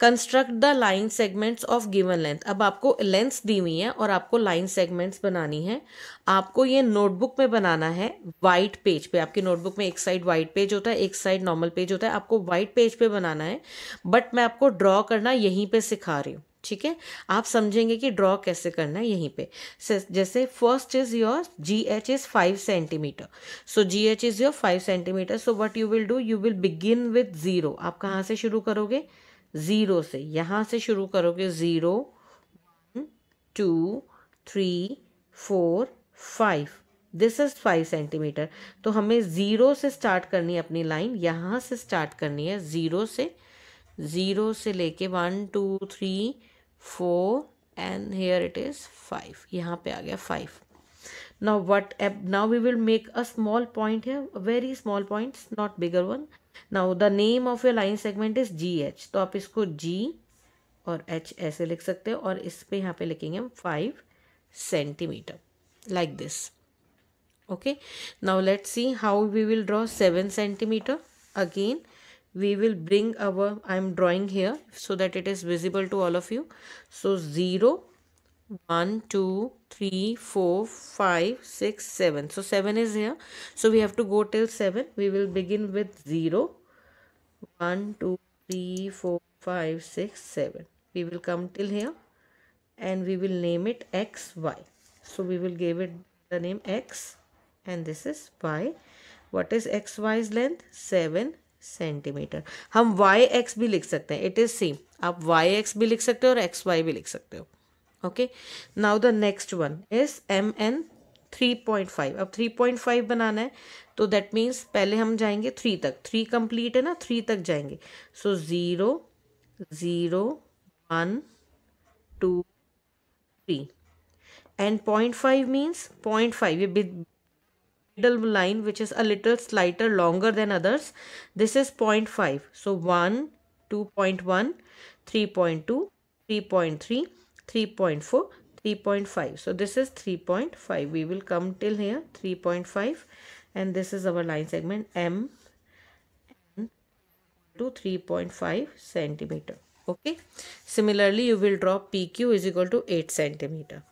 Construct the line segments of given length अब आपको length दी हुई है और आपको लाइन सेगमेंट्स बनानी है आपको ये नोटबुक में बनाना है वाइट पेज पे आपकी नोटबुक में एक साइड वाइट पेज होता है एक साइड नॉर्मल पेज होता है आपको वाइट पेज पे बनाना है बट मैं आपको ड्रॉ करना यहीं पे सिखा रही हूँ ठीक है आप समझेंगे कि ड्रॉ कैसे करना है यहीं पे जैसे first is your G H is five centimetre so G H is your five centimetre so what you will do you will begin with zero आप कहाँ से शुरू करोगे ज़ीरो से यहाँ से शुरू करोगे zero two three four five this is five centimetre तो हमें ज़ीरो से स्टार्ट करनी है अपनी लाइन यहाँ से स्टार्ट करनी है ज़ीरो से ज़ीरो से लेके one two three four and here it is five यहाँ पे आ गया five now what up now we will make a small point है very small point not bigger one now the name of a line segment is G H तो आप इसको जी और H ऐसे लिख सकते हो और इस पर यहाँ पे लिखेंगे हम five centimetre like this okay now let see how we will draw seven centimetre again we will bring our I am drawing here so that it is visible to all of you so zero 1 2 3 4 5 6 7 so 7 is here so we have to go till 7 we will begin with 0 1 2 3 4 5 6 7 we will come till here and we will name it x y so we will give it the name x and this is y what is x y's length 7 centimeter. हम y x भी लिख सकते हैं It is same. आप y x भी लिख सकते हो और x y भी लिख सकते हो okay now the next one is M N three point five अब थ्री पॉइंट फाइव बनाना है तो दैट मीन्स पहले हम जाएंगे थ्री तक थ्री कंप्लीट है ना थ्री तक जाएंगे so zero zero one two three and point five means point five ये middle line which is a little slighter longer than others this is point five so one two point one three point two three point three 3.4 3.5 so this is 3.5 we will come till here 3.5 and this is our line segment m to 3.5 centimeter okay similarly you will draw pq is equal to 8 centimeter